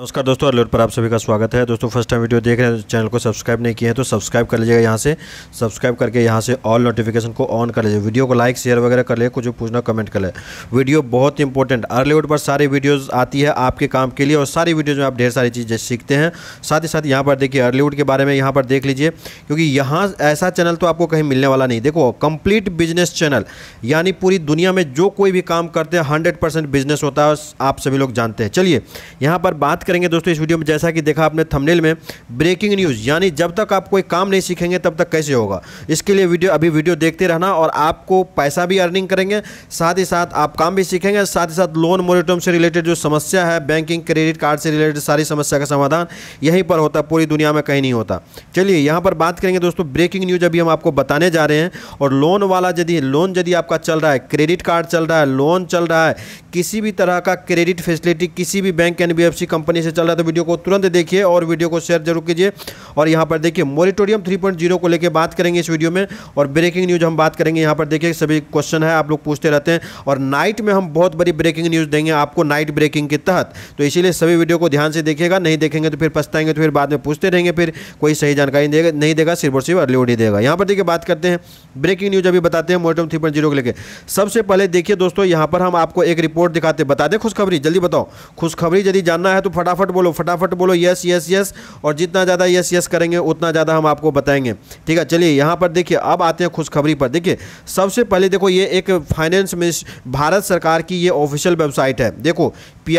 नमस्कार दोस्तों अलर्ट पर आप सभी का स्वागत है दोस्तों फर्स्ट टाइम वीडियो देख रहे हैं चैनल को सब्सक्राइब नहीं किए हैं तो सब्सक्राइब कर लीजिएगा यहाँ से सब्सक्राइब करके यहाँ से ऑल नोटिफिकेशन को ऑन कर लीजिए वीडियो को लाइक शेयर वगैरह कर ले कुछ पूछना कमेंट कर ले वीडियो बहुत इंपॉर्टेंट अर्लीवुड पर सारी वीडियोज़ आती है आपके काम के लिए और सारी वीडियोज़ में आप ढेर सारी चीज़ें सीखते हैं साथ ही साथ यहाँ पर देखिए अर्लीवुड के बारे में यहाँ पर देख लीजिए क्योंकि यहाँ ऐसा चैनल तो आपको कहीं मिलने वाला नहीं देखो कंप्लीट बिजनेस चैनल यानी पूरी दुनिया में जो कोई भी काम करते हैं हंड्रेड बिजनेस होता है आप सभी लोग जानते हैं चलिए यहाँ पर बात करेंगे दोस्तों इस वीडियो में जैसा कि देखा आपने थंबनेल में ब्रेकिंग न्यूज़ यानी जब तक आप कोई काम नहीं सीखेंगे तब तक कैसे होगा इसके लिए वीडियो अभी वीडियो देखते रहना और आपको पैसा भी अर्निंग करेंगे साथ ही साथ आप काम भी सीखेंगे साथ ही साथ लोन मोरेटोम से रिलेटेड जो समस्या है बैंकिंग क्रेडिट कार्ड से रिलेटेड सारी समस्या का समाधान यहीं पर होता पूरी दुनिया में कहीं नहीं होता चलिए यहाँ पर बात करेंगे दोस्तों ब्रेकिंग न्यूज़ अभी हम आपको बताने जा रहे हैं और लोन वाला यदि लोन यदि आपका चल रहा है क्रेडिट कार्ड चल रहा है लोन चल रहा है किसी भी तरह का क्रेडिट फैसिलिटी किसी भी बैंक एन कंपनी कंपनी से चल रहा था तो वीडियो को तुरंत देखिए और वीडियो को शेयर जरूर कीजिए और यहाँ पर देखिए मोरिटोरियम थ्री को लेकर बात करेंगे इस वीडियो में और ब्रेकिंग न्यूज़ हम बात करेंगे यहाँ पर देखिए सभी क्वेश्चन है आप लोग पूछते रहते हैं और नाइट में हम बहुत बड़ी ब्रेकिंग न्यूज़ देंगे आपको नाइट ब्रेकिंग के तहत तो इसीलिए सभी वीडियो को ध्यान से देखिएगा नहीं देखेंगे तो फिर पछताएंगे तो फिर बाद में पूछते रहेंगे फिर कोई सही जानकारी नहीं देगा नहीं देगा सिर्फ और सिर्फ अर्ली देगा यहाँ पर देखिए बात करते हैं ब्रेकिंग न्यूज अभी बताते हैं मोटम थ्री पॉइंट को लेकर सबसे पहले देखिए दोस्तों यहाँ पर हम आपको एक रिपोर्ट दिखाते बता दें खुशखबरी जल्दी बताओ खुशखबरी यदि जानना है तो फटाफट बोलो फटाफट बोलो यस यस यस और जितना ज़्यादा यस यस करेंगे उतना ज़्यादा हम आपको बताएंगे ठीक है चलिए यहाँ पर देखिए अब आते हैं खुशखबरी पर देखिए सबसे पहले देखो ये एक फाइनेंस मिनिस्ट्री भारत सरकार की ये ऑफिशियल वेबसाइट है देखो पी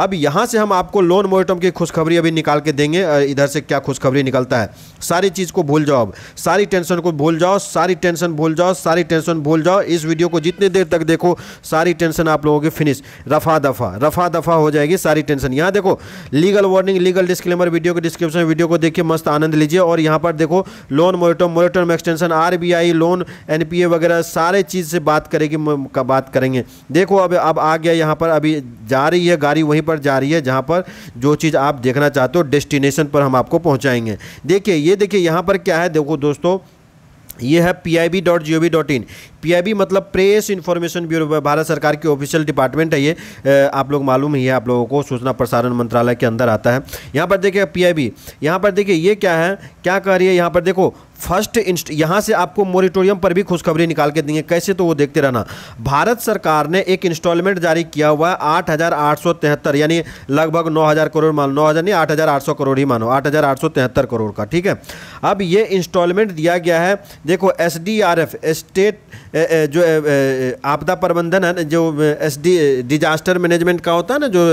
अब यहाँ से हम आपको लोन मोरेटम की खुशखबरी अभी निकाल के देंगे इधर से क्या खुशखबरी निकलता है सारी चीज़ को भूल जाओ अब सारी टेंशन को भूल जाओ सारी टेंशन भूल जाओ सारी टेंशन भूल जाओ इस वीडियो को जितने देर तक देखो सारी टेंशन आप लोगों की फिनिश रफा दफ़ा रफा दफ़ा हो जाएगी सारी टेंशन यहाँ देखो legal warning legal disclaimer video के डिस्क्रिप्शन वीडियो को देखिए मस्त आनंद लीजिए और यहाँ पर देखो loan moratorium moratorium extension or loan एन वगैरह सारे चीज़ से बात करेगी का बात करेंगे देखो अब अब आ गया यहाँ पर अभी जा रही है गाड़ी वहीं पर जा रही है जहाँ पर जो चीज़ आप देखना चाहते हो डेस्टिनेशन पर हम आपको पहुँचाएंगे देखिए ये देखिए यहाँ पर क्या है देखो दोस्तों ये है P I B dot G O V dot in P I B मतलब प्रेस इन्फॉर्मेशन ब्यूरो भारत सरकार की ऑफिशियल डिपार्टमेंट है ये आप लोग मालूम ही है आप लोगों को सूचना प्रसारण मंत्रालय के अंदर आता है यहाँ पर देखिए पी आई बी यहाँ पर देखिए ये क्या है क्या कह रही है यहाँ पर देखो फर्स्ट इंस्ट यहाँ से आपको मोरिटोरियम पर भी खुशखबरी निकाल के देंगे कैसे तो वो देखते रहना भारत सरकार ने एक इंस्टॉलमेंट जारी किया हुआ है आठ यानी लगभग 9000 करोड़ मानो नौ हज़ार नहीं 8800 करोड़ ही मानो तिहत्तर करोड़ का ठीक है अब ये इंस्टॉलमेंट दिया गया है देखो एस स्टेट जो आपदा प्रबंधन है जो एस डिजास्टर मैनेजमेंट का होता है ना जो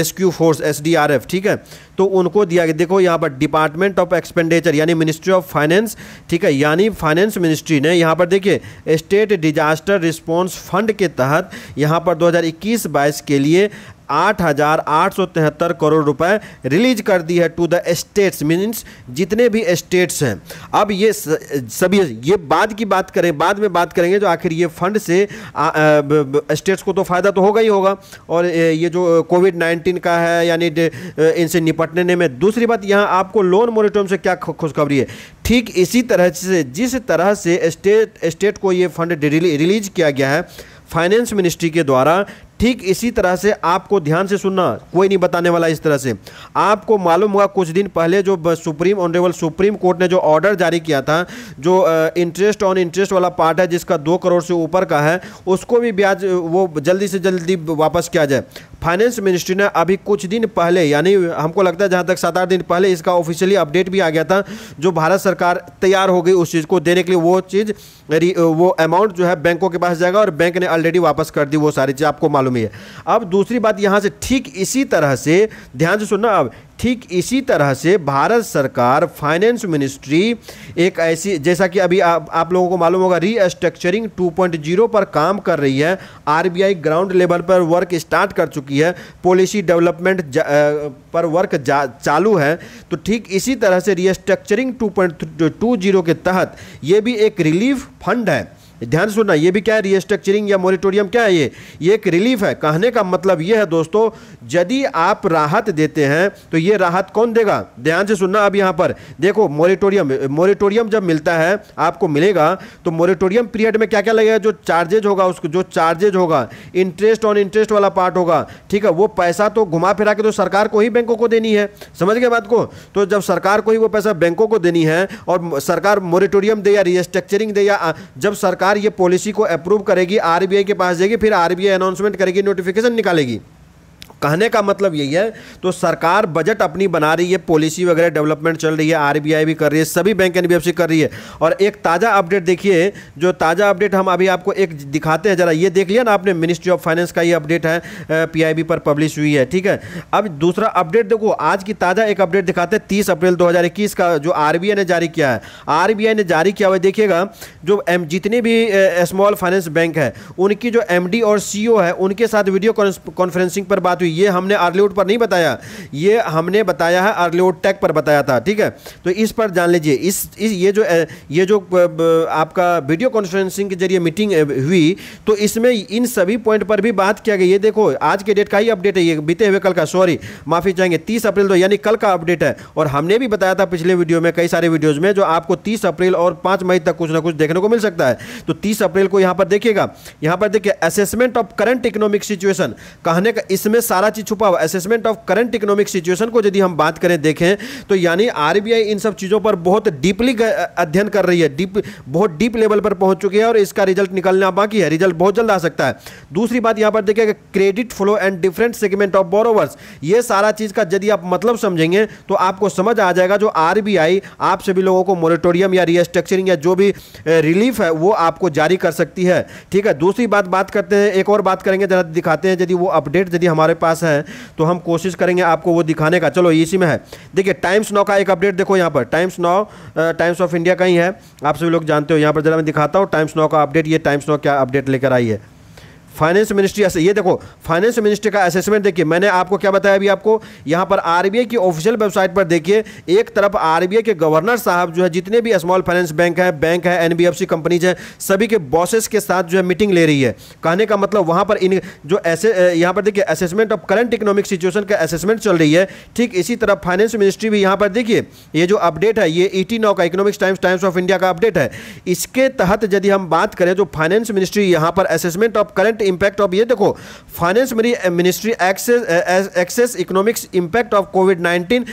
रेस्क्यू फोर्स एस ठीक है तो उनको दिया गया देखो यहाँ पर डिपार्टमेंट ऑफ एक्सपेंडिचर यानी मिनिस्ट्री ऑफ फाइनेंस ठीक है यानी फाइनेंस मिनिस्ट्री ने यहाँ पर देखिए स्टेट डिजास्टर रिस्पॉन्स फंड के तहत यहाँ पर 2021-22 के लिए आठ हज़ार आठ सौ तिहत्तर करोड़ रुपए रिलीज कर दी है टू द स्टेट्स मीन्स जितने भी स्टेट्स हैं अब ये सभी ये बाद की बात करें बाद में बात करेंगे जो आखिर ये फंड से स्टेट्स को तो फ़ायदा तो होगा ही होगा और ये जो कोविड नाइन्टीन का है यानी इनसे निपटने में दूसरी बात यहाँ आपको लोन मोरिटोरियम से क्या खुशखबरी है ठीक इसी तरह से जिस तरह से स्टेट स्टेट को ये फंड रिलीज किया गया है फाइनेंस मिनिस्ट्री के द्वारा ठीक इसी तरह से आपको ध्यान से सुनना कोई नहीं बताने वाला इस तरह से आपको मालूम हुआ कुछ दिन पहले जो सुप्रीम ऑनरेबल सुप्रीम कोर्ट ने जो ऑर्डर जारी किया था जो इंटरेस्ट ऑन इंटरेस्ट वाला पार्ट है जिसका दो करोड़ से ऊपर का है उसको भी ब्याज वो जल्दी से जल्दी वापस किया जाए फाइनेंस मिनिस्ट्री ने अभी कुछ दिन पहले यानी हमको लगता है जहाँ तक सात आठ दिन पहले इसका ऑफिशियली अपडेट भी आ गया था जो भारत सरकार तैयार हो गई उस चीज़ को देने के लिए वो चीज़ वो अमाउंट जो है बैंकों के पास जाएगा और बैंक ने ऑलरेडी वापस कर दी वो सारी चीज़ आपको मालूम मालूम ही है अब दूसरी बात यहाँ से ठीक इसी तरह से ध्यान से सुनना अब ठीक इसी तरह से भारत सरकार फाइनेंस मिनिस्ट्री एक ऐसी जैसा कि अभी आप, आप लोगों को मालूम होगा रीस्ट्रक्चरिंग 2.0 पर काम कर रही है आरबीआई ग्राउंड लेवल पर वर्क स्टार्ट कर चुकी है पॉलिसी डेवलपमेंट पर वर्क चालू है तो ठीक इसी तरह से रीस्ट्रक्चरिंग 2.20 के तहत ये भी एक रिलीफ फंड है ध्यान सुनना ये भी क्या है रीस्ट्रक्चरिंग या मोरिटोरियम क्या है ये ये एक रिलीफ है कहने का मतलब ये है दोस्तों यदि आप राहत देते हैं तो ये राहत कौन देगा ध्यान से सुनना अब यहाँ पर देखो मोरिटोरियम मोरिटोरियम जब मिलता है आपको मिलेगा तो मोरिटोरियम पीरियड में क्या क्या लगेगा जो चार्जेज होगा उसको जो चार्जेज होगा इंटरेस्ट ऑन इंटरेस्ट वाला पार्ट होगा ठीक है वो पैसा तो घुमा फिरा के तो सरकार को ही बैंकों को देनी है समझ गए बात को तो जब सरकार को ही वो पैसा बैंकों को देनी है और सरकार मोरिटोरियम दे या रीस्ट्रक्चरिंग दे या जब सरकार सरकार ये पॉलिसी को अप्रूव करेगी आरबीआई के पास जाएगी फिर आरबीआई अनाउंसमेंट करेगी नोटिफिकेशन निकालेगी कहने का मतलब यही है तो सरकार बजट अपनी बना रही है पॉलिसी वगैरह डेवलपमेंट चल रही है आरबीआई भी कर रही है सभी बैंक एनबीएफसी कर रही है और एक ताज़ा अपडेट देखिए जो ताज़ा अपडेट हम अभी आपको एक दिखाते हैं ज़रा ये देख लिया ना आपने मिनिस्ट्री ऑफ फाइनेंस का ये अपडेट है पीआईबी पर पब्लिश हुई है ठीक है अब दूसरा अपडेट देखो आज की ताज़ा एक अपडेट दिखाते हैं तीस अप्रैल दो का जो आर ने जारी किया है आर ने जारी किया हुआ देखिएगा जो एम जितने भी स्मॉल फाइनेंस बैंक है उनकी जो एम और सी है उनके साथ वीडियो कॉन्फ्रेंसिंग पर बात हुई ये हमने आर्लीवुड पर नहीं बताया ये हमने बताया है आर्लीवुड टेक पर बताया था ठीक है तो इस पर जान लीजिए इस, इस ये जो ये जो आपका वीडियो कॉन्फ्रेंसिंग के जरिए मीटिंग हुई तो इसमें इन सभी पॉइंट पर भी बात किया गया ये देखो आज के डेट का ही अपडेट है ये बीते हुए कल का सॉरी माफ़ी चाहेंगे तीस अप्रैल दो यानी कल का अपडेट है और हमने भी बताया था पिछले वीडियो में कई सारे वीडियोज़ में जो आपको तीस अप्रैल और पाँच मई तक कुछ ना कुछ देखने को मिल सकता है तो तीस अप्रैल को यहाँ पर देखिएगा यहाँ पर देखिए assessment of current economic situation कहने का इसमें सारा सारा चीज़ छुपा हुआ assessment of current economic situation को यदि हम बात करें देखें तो यानी आरबीआई इन सब चीज़ों पर बहुत डीपली अध्ययन कर रही है डीप बहुत डीप लेवल पर पहुंच चुकी है और इसका रिजल्ट निकलना बाकी है रिजल्ट बहुत जल्द आ सकता है दूसरी बात यहां पर देखिएगा credit flow and different segment of borrowers ये सारा चीज़ का यदि आप मतलब समझेंगे तो आपको समझ आ जाएगा जो आर आप सभी लोगों को मोरिटोरियम या रिस्ट्रक्चरिंग या जो भी रिलीफ है वो आपको जारी कर सकती है ठीक है दूसरी बात बात करते हैं एक और बात करेंगे जरा दिखाते हैं यदि वो अपडेट यदि हमारे पास पास है तो हम कोशिश करेंगे आपको वो दिखाने का चलो इसी में है देखिए टाइम्स नाउ का एक अपडेट देखो यहाँ पर Times Now Times of India का ही है आप सभी लोग जानते हो यहाँ पर जरा मैं दिखाता हूँ टाइम्स नाउ का अपडेट ये टाइम्स नाउ क्या अपडेट लेकर आई है फाइनेंस मिनिस्ट्री ऐसे ये देखो फाइनेंस मिनिस्ट्री का असेसमेंट देखिए मैंने आपको क्या बताया अभी आपको यहाँ पर आरबीआई की ऑफिशियल वेबसाइट पर देखिए एक तरफ आरबीआई के गवर्नर साहब जो है जितने भी स्मॉल फाइनेंस बैंक है बैंक है एनबीएफसी कंपनीज है सभी के बॉसेस के साथ जो है मीटिंग ले रही है कहने का मतलब वहाँ पर इन जो ऐसे यहाँ पर देखिए assessment of current economic situation का असेसमेंट चल रही है ठीक इसी तरफ फाइनेंस मिनिस्ट्री भी यहाँ पर देखिए ये जो अपडेट है ये ई e नाउ का Economics Times Times of India का अपडेट है इसके तहत यदि हम बात करें तो फाइनेंस मिनिस्ट्री यहाँ पर assessment of current direct impact of ये देखो finance ministry access access economics impact of Covid nineteen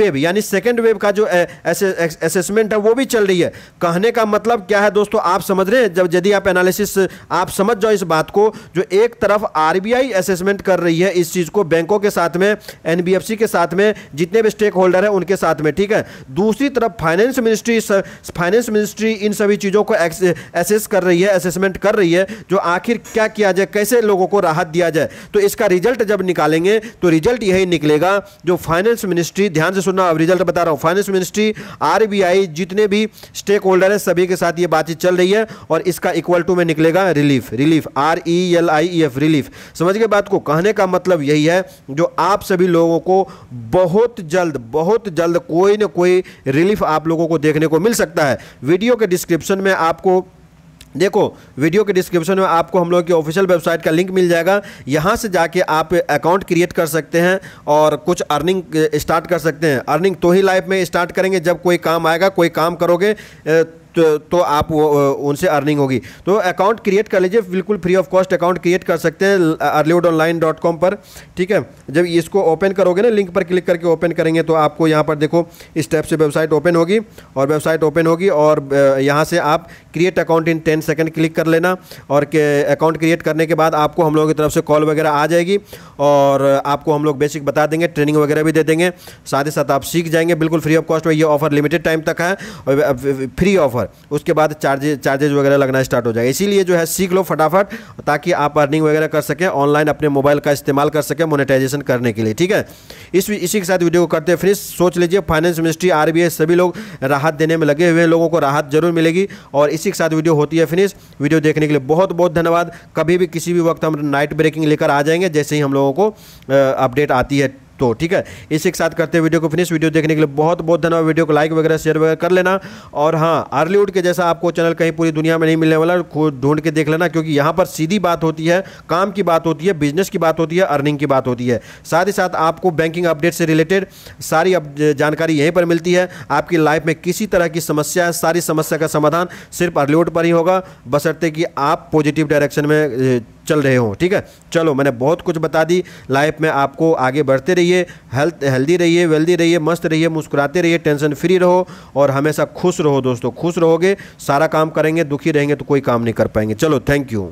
wave यानी सेकेंड वेव का जो असेसमेंट eh, है वो भी चल रही है कहने का मतलब क्या है दोस्तों आप समझ रहे हैं जब यदि आप एनालिसिस आप समझ जाओ इस बात को जो एक तरफ आर असेसमेंट कर रही है इस चीज़ को बैंकों के साथ में एनबीएफसी के साथ में जितने भी स्टेक होल्डर हैं उनके साथ में ठीक है दूसरी तरफ फाइनेंस मिनिस्ट्री फाइनेंस मिनिस्ट्री इन सभी चीज़ों को एसेस कर रही है असेसमेंट कर रही है जो आखिर क्या किया जाए कैसे लोगों को राहत दिया जाए तो इसका रिजल्ट जब निकालेंगे तो रिजल्ट यही निकलेगा जो फाइनेंस मिनिस्ट्री ध्यान से सुनना अब रिजल्ट बता रहा हूँ फाइनेंस मिनिस्ट्री आरबीआई जितने भी स्टेक होल्डर हैं सभी के साथ ये बातचीत चल रही है और इसका इक्वल टू में निकलेगा relief relief R E L I E F relief समझ के बात को कहने का मतलब यही है जो आप सभी लोगों को बहुत जल्द बहुत जल्द कोई ना कोई रिलीफ आप लोगों को देखने को मिल सकता है वीडियो के डिस्क्रिप्शन में आपको देखो वीडियो के डिस्क्रिप्शन में आपको हम लोग की ऑफिशियल वेबसाइट का लिंक मिल जाएगा यहाँ से जाके आप अकाउंट क्रिएट कर सकते हैं और कुछ अर्निंग स्टार्ट कर सकते हैं अर्निंग तो ही लाइफ में स्टार्ट करेंगे जब कोई काम आएगा कोई काम करोगे तो, तो आप वो उनसे अर्निंग होगी तो अकाउंट क्रिएट कर लीजिए बिल्कुल free of cost account create कर सकते हैं अर्लीवुड ऑनलाइन डॉट कॉम पर ठीक है जब इसको ओपन करोगे ना लिंक पर क्लिक करके ओपन करेंगे तो आपको यहाँ पर देखो इस टाइप से वेबसाइट ओपन होगी और वेबसाइट ओपन होगी और यहाँ से आप create account in ten second click कर लेना और अकाउंट क्रिएट करने के बाद आपको हम लोगों की तरफ से कॉल वगैरह आ जाएगी और आपको हम लोग बेसिक बता देंगे ट्रेनिंग वगैरह भी दे देंगे साथ ही साथ आप सीख जाएंगे बिल्कुल फ्री ऑफ कॉस्ट में ये ऑफर लिमिटेड टाइम तक है फ्री ऑफर ऑफर उसके बाद चार्जेज चार्जेज वगैरह लगना स्टार्ट हो जाएगा इसीलिए जो है सीख लो फटाफट ताकि आप अर्निंग वगैरह कर सकें ऑनलाइन अपने मोबाइल का इस्तेमाल कर सकें मोनेटाइजेशन करने के लिए ठीक है इस इसी के साथ वीडियो को करते हैं फ्रिज सोच लीजिए फाइनेंस मिनिस्ट्री आर सभी लोग राहत देने में लगे हुए लोगों को राहत जरूर मिलेगी और इसी के साथ वीडियो होती है फिनिश वीडियो देखने के लिए बहुत बहुत धन्यवाद कभी भी किसी भी वक्त हम नाइट ब्रेकिंग लेकर आ जाएंगे जैसे ही हम लोगों को अपडेट आती है तो ठीक है इसी के साथ करते हैं वीडियो को फिनिश वीडियो देखने के लिए बहुत बहुत धन्यवाद वीडियो को लाइक वगैरह शेयर वगैरह कर लेना और हाँ अर्लीवुड के जैसा आपको चैनल कहीं पूरी दुनिया में नहीं मिलने वाला ढूंढ के देख लेना क्योंकि यहाँ पर सीधी बात होती है काम की बात होती है बिजनेस की बात होती है अर्निंग की बात होती है साथ ही साथ आपको बैंकिंग अपडेट से रिलेटेड सारी जानकारी यहीं पर मिलती है आपकी लाइफ में किसी तरह की समस्या है सारी समस्या का समाधान सिर्फ अर्लीवुड पर ही होगा बसरते कि आप पॉजिटिव डायरेक्शन में चल रहे हो ठीक है चलो मैंने बहुत कुछ बता दी लाइफ में आपको आगे बढ़ते रहिए हेल्थ हेल्दी रहिए वेल्दी रहिए मस्त रहिए मुस्कुराते रहिए टेंशन फ्री रहो और हमेशा खुश रहो दोस्तों खुश रहोगे सारा काम करेंगे दुखी रहेंगे तो कोई काम नहीं कर पाएंगे चलो थैंक यू